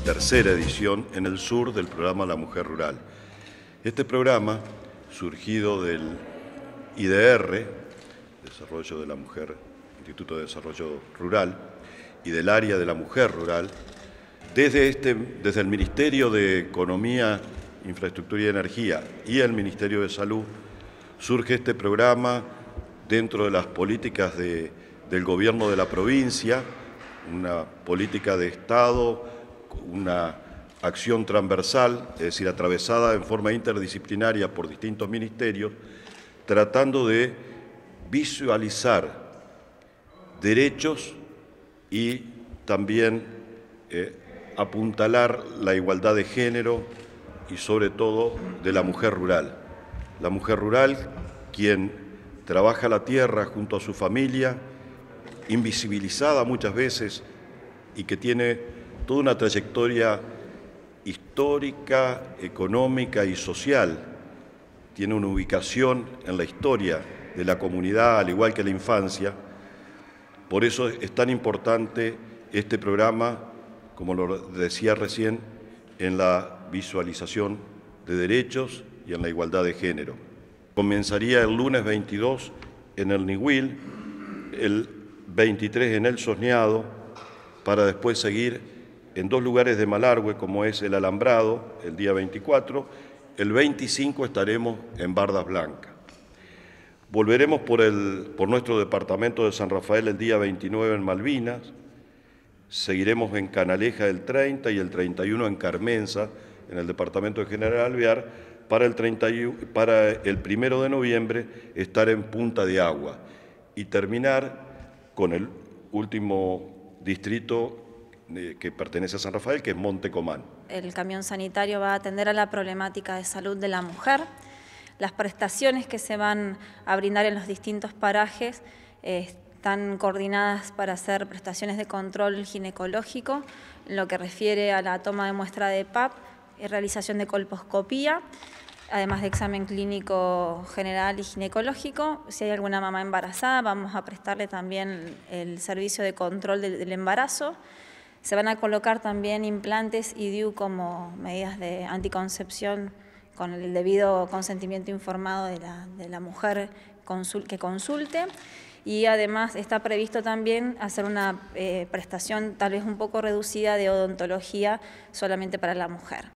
tercera edición en el sur del programa La Mujer Rural. Este programa, surgido del IDR, Desarrollo de la Mujer, Instituto de Desarrollo Rural, y del área de la mujer rural, desde, este, desde el Ministerio de Economía, Infraestructura y Energía y el Ministerio de Salud, surge este programa dentro de las políticas del gobierno de la provincia, una política de Estado una acción transversal, es decir, atravesada en forma interdisciplinaria por distintos ministerios, tratando de visualizar derechos y también eh, apuntalar la igualdad de género y sobre todo de la mujer rural. La mujer rural, quien trabaja la tierra junto a su familia, invisibilizada muchas veces y que tiene toda una trayectoria histórica, económica y social. Tiene una ubicación en la historia de la comunidad, al igual que la infancia. Por eso es tan importante este programa, como lo decía recién, en la visualización de derechos y en la igualdad de género. Comenzaría el lunes 22 en el Nihuil, el 23 en el Sosneado, para después seguir en dos lugares de Malargüe, como es el Alambrado, el día 24, el 25 estaremos en Bardas Blancas. Volveremos por, el, por nuestro departamento de San Rafael el día 29 en Malvinas, seguiremos en Canaleja el 30 y el 31 en Carmenza, en el departamento de General Alvear, para el, 31, para el primero de noviembre estar en Punta de Agua y terminar con el último distrito que pertenece a San Rafael, que es Monte Comán. El camión sanitario va a atender a la problemática de salud de la mujer. Las prestaciones que se van a brindar en los distintos parajes eh, están coordinadas para hacer prestaciones de control ginecológico, lo que refiere a la toma de muestra de PAP, realización de colposcopía, además de examen clínico general y ginecológico. Si hay alguna mamá embarazada, vamos a prestarle también el servicio de control del embarazo. Se van a colocar también implantes y DIU como medidas de anticoncepción con el debido consentimiento informado de la, mujer que consulte. Y además está previsto también hacer una eh, prestación tal vez un poco reducida de odontología solamente para la mujer.